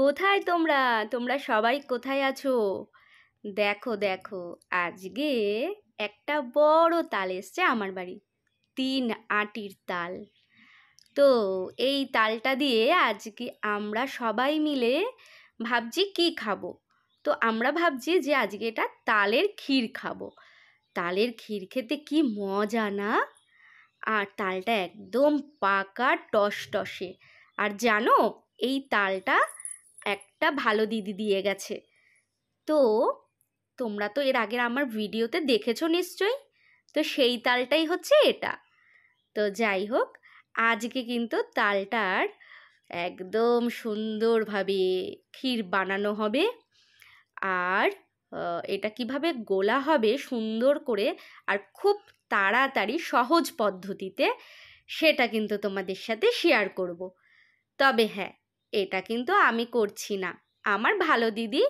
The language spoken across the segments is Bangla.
কোথায় তোমরা তোমরা সবাই কোথায় আছো দেখো দেখো আজকে একটা বড় তাল এসছে আমার বাড়ি তিন আটির তাল তো এই তালটা দিয়ে আজকে আমরা সবাই মিলে ভাবছি কি খাবো তো আমরা ভাবছি যে আজকে এটা তালের ক্ষীর খাবো তালের ক্ষীর খেতে কি মজা না আর তালটা একদম পাকা টস টসে আর জানো এই তালটা একটা ভালো দিদি দিয়ে গেছে তো তোমরা তো এর আগের আমার ভিডিওতে দেখেছো নিশ্চয়ই তো সেই তালটাই হচ্ছে এটা তো যাই হোক আজকে কিন্তু তালটার একদম সুন্দরভাবে ক্ষীর বানানো হবে আর এটা কিভাবে গোলা হবে সুন্দর করে আর খুব তাড়াতাড়ি সহজ পদ্ধতিতে সেটা কিন্তু তোমাদের সাথে শেয়ার করব তবে হ্যাঁ এটা কিন্তু আমি করছি না আমার ভালো দিদি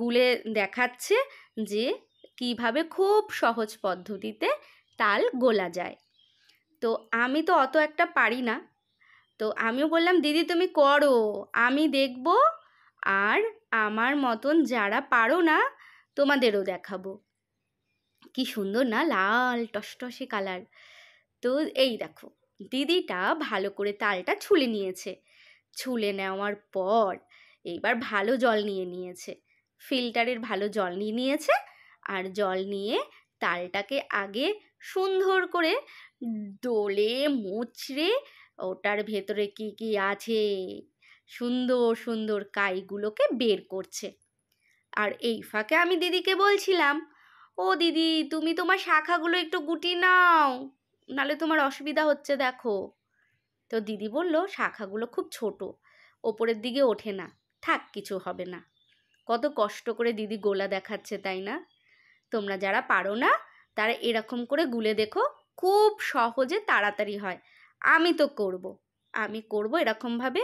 গুলে দেখাচ্ছে যে কিভাবে খুব সহজ পদ্ধতিতে তাল গোলা যায় তো আমি তো অত একটা পারি না তো আমিও বললাম দিদি তুমি করো আমি দেখব আর আমার মতন যারা পারো না তোমাদেরও দেখাবো কি সুন্দর না লাল টসটসে কালার তো এই দেখো দিদিটা ভালো করে তালটা ছুলে নিয়েছে ছুলে নেওয়ার পর এইবার ভালো জল নিয়ে নিয়েছে ফিল্টারের ভালো জল নিয়ে নিয়েছে আর জল নিয়ে তালটাকে আগে সুন্দর করে দোলে মুচড়ে ওটার ভেতরে কি কি আছে সুন্দর সুন্দর কাইগুলোকে বের করছে আর এই ফাঁকে আমি দিদিকে বলছিলাম ও দিদি তুমি তোমার শাখাগুলো একটু গুটি নাও নালে তোমার অসুবিধা হচ্ছে দেখো তো দিদি বলল শাখাগুলো খুব ছোট ওপরের দিকে ওঠে না থাক কিছু হবে না কত কষ্ট করে দিদি গোলা দেখাচ্ছে তাই না তোমরা যারা পারো না তারা এরকম করে গুলে দেখো খুব সহজে তাড়াতাড়ি হয় আমি তো করব। আমি করব এরকমভাবে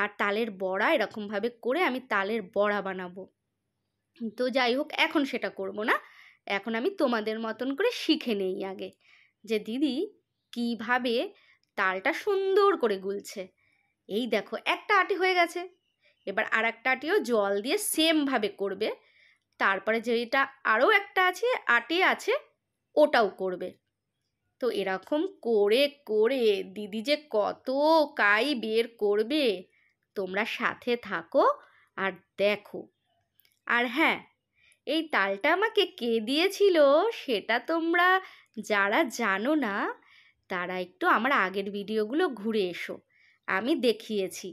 আর তালের বড়া এরকমভাবে করে আমি তালের বড়া বানাবো তো যাই হোক এখন সেটা করব না এখন আমি তোমাদের মতন করে শিখে নেই আগে যে দিদি কিভাবে তালটা সুন্দর করে গুলছে এই দেখো একটা আটি হয়ে গেছে এবার আর একটা আটিও জল দিয়ে সেমভাবে করবে তারপরে যেটা আরও একটা আছে আটি আছে ওটাও করবে তো এরকম করে করে দিদি যে কত কাই বের করবে তোমরা সাথে থাকো আর দেখো আর হ্যাঁ এই তালটা আমাকে কে দিয়েছিল সেটা তোমরা যারা জানো না তারা একটু আমার আগের ভিডিওগুলো ঘুরে এসো আমি দেখিয়েছি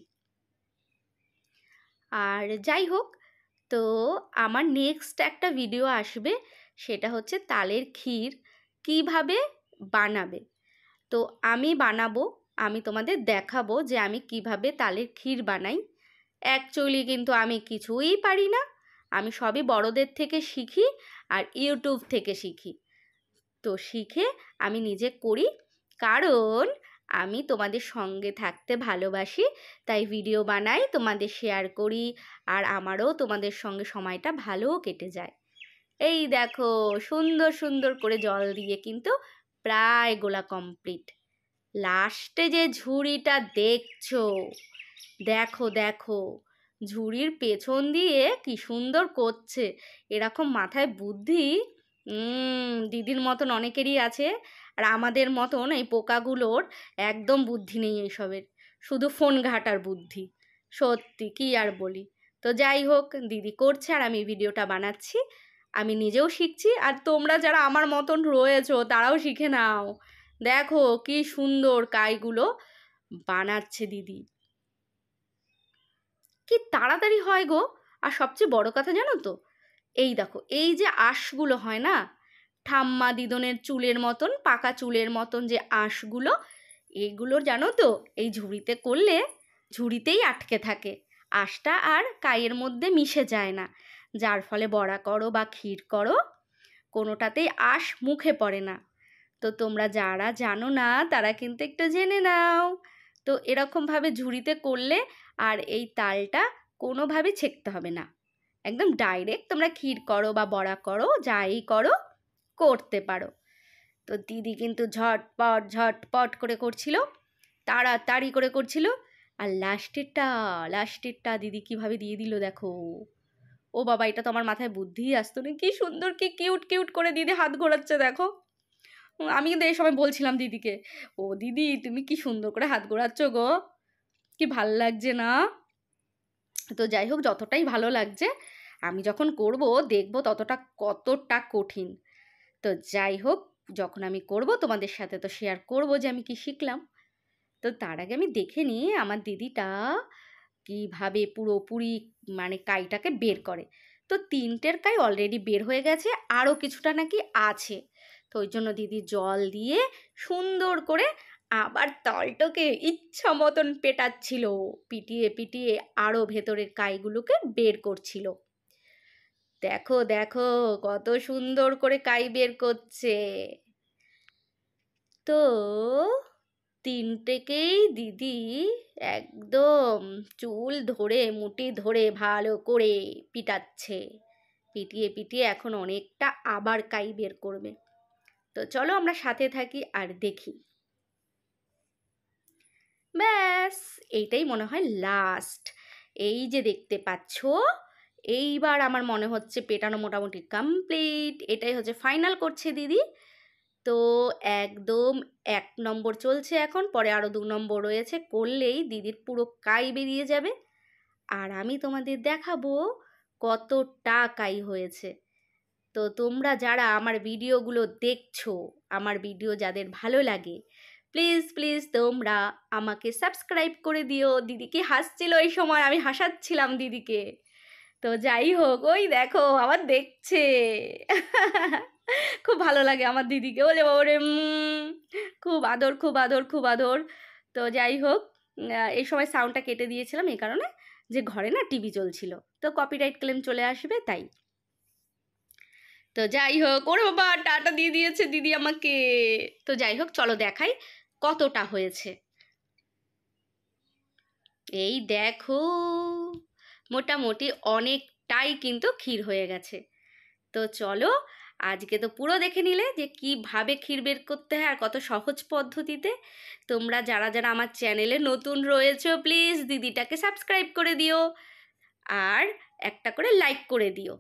আর যাই হোক তো আমার নেক্সট একটা ভিডিও আসবে সেটা হচ্ছে তালের ক্ষীর কিভাবে বানাবে তো আমি বানাবো আমি তোমাদের দেখাবো যে আমি কিভাবে তালের ক্ষীর বানাই অ্যাকচুয়ালি কিন্তু আমি কিছুই পারি না আমি সবই বড়দের থেকে শিখি আর ইউটিউব থেকে শিখি তো শিখে আমি নিজে করি কারণ আমি তোমাদের সঙ্গে থাকতে ভালোবাসি তাই ভিডিও বানাই তোমাদের শেয়ার করি আর আমারও তোমাদের সঙ্গে সময়টা ভালোও কেটে যায় এই দেখো সুন্দর সুন্দর করে জল দিয়ে কিন্তু প্রায় গোলা কমপ্লিট লাস্টে যে ঝুড়িটা দেখছো দেখো দেখো ঝুড়ির পেছন দিয়ে কি সুন্দর করছে এরকম মাথায় বুদ্ধি দিদির মতন অনেকেরই আছে আর আমাদের মতন এই পোকাগুলোর একদম বুদ্ধি নেই এইসবের শুধু ফোন ঘাটার বুদ্ধি সত্যি কি আর বলি তো যাই হোক দিদি করছে আর আমি ভিডিওটা বানাচ্ছি আমি নিজেও শিখছি আর তোমরা যারা আমার মতন রয়েছো তারাও শিখে নাও দেখো কি সুন্দর কাইগুলো বানাচ্ছে দিদি কি তাড়াতাড়ি হয় গো আর সবচেয়ে বড় কথা জানো তো এই দেখো এই যে আশগুলো হয় না ঠাম্মা দিদনের চুলের মতন পাকা চুলের মতন যে আঁশগুলো এগুলো জানো তো এই ঝুড়িতে করলে ঝুড়িতেই আটকে থাকে আঁশটা আর কায়ের মধ্যে মিশে যায় না যার ফলে বড়া করো বা ক্ষীর করো কোনোটাতেই আঁশ মুখে পড়ে না তো তোমরা যারা জানো না তারা কিন্তু একটু জেনে নাও তো এরকমভাবে ঝুড়িতে করলে আর এই তালটা কোনোভাবে ছেঁকতে হবে না একদম ডাইরেক্ট তোমরা ক্ষীর করো বা বড়া করো যাই করো করতে পারো তো দিদি কিন্তু ঝটপট ঝটপট করে করছিল তাড়াতাড়ি করে করছিল আর লাস্টেরটা লাস্টেরটা দিদি কিভাবে দিয়ে দিল দেখো ও বাবা এটা তো আমার মাথায় বুদ্ধিই আসতো না কি সুন্দর কি কিউট কিউট করে দিদি হাত ঘোরাচ্ছে দেখো আমি কিন্তু এই সময় বলছিলাম দিদিকে ও দিদি তুমি কি সুন্দর করে হাত ঘোরাচ্ছ গো কি ভাল লাগছে না তো যাই হোক যতটাই ভালো লাগছে আমি যখন করব দেখব ততটা কতটা কঠিন তো যাই হোক যখন আমি করব তোমাদের সাথে তো শেয়ার করব যে আমি কি শিখলাম তো তার আগে আমি দেখে নিই আমার দিদিটা কীভাবে পুরোপুরি মানে কাইটাকে বের করে তো তিনটের কাই অলরেডি বের হয়ে গেছে আরও কিছুটা নাকি আছে তো ওই জন্য দিদি জল দিয়ে সুন্দর করে আবার তলটকে ইচ্ছা মতন পেটাচ্ছিল পিটিয়ে পিটিয়ে আরও ভেতরের কাইগুলোকে বের করছিল দেখো দেখো কত সুন্দর করে কাই বের করছে তো তিনটেকেই দিদি একদম চুল ধরে মুটি ধরে ভালো করে পিটাচ্ছে পিটিয়ে পিটিয়ে এখন অনেকটা আবার কাই বের করবে তো চলো আমরা সাথে থাকি আর দেখি ব্যাস এইটাই মনে হয় লাস্ট এই যে দেখতে পাচ্ছ এইবার আমার মনে হচ্ছে পেটানো মোটামুটি কমপ্লিট এটাই হচ্ছে ফাইনাল করছে দিদি তো একদম এক নম্বর চলছে এখন পরে আরও দু নম্বর রয়েছে করলেই দিদির পুরো কাই বেরিয়ে যাবে আর আমি তোমাদের দেখাবো কত কাই হয়েছে তো তোমরা যারা আমার ভিডিওগুলো দেখছো আমার ভিডিও যাদের ভালো লাগে প্লিজ প্লিজ তোমরা আমাকে সাবস্ক্রাইব করে দিও দিদিকে হাসছিল এই সময় আমি হাসাচ্ছিলাম দিদিকে তো যাই হোক ওই দেখো আবার দেখছে খুব ভালো লাগে আমার দিদিকে বলে ওরে খুব আদর খুব আদর খুব আদর তো যাই হোক এই সময় সাউন্ডটা কেটে দিয়েছিলাম এই কারণে যে ঘরে না টিভি চলছিল তো কপিরাইট ক্লেম চলে আসবে তাই তো যাই হোক ওরে বাবা টাটা দিয়ে দিয়েছে দিদি আমাকে তো যাই হোক চলো দেখাই কতটা হয়েছে এই দেখো মোটামুটি অনেকটাই কিন্তু ক্ষীর হয়ে গেছে তো চলো আজকে তো পুরো দেখে নিলে যে কিভাবে ক্ষীর বের করতে হয় আর কত সহজ পদ্ধতিতে তোমরা যারা যারা আমার চ্যানেলে নতুন রয়েছে প্লিজ দিদিটাকে সাবস্ক্রাইব করে দিও আর একটা করে লাইক করে দিও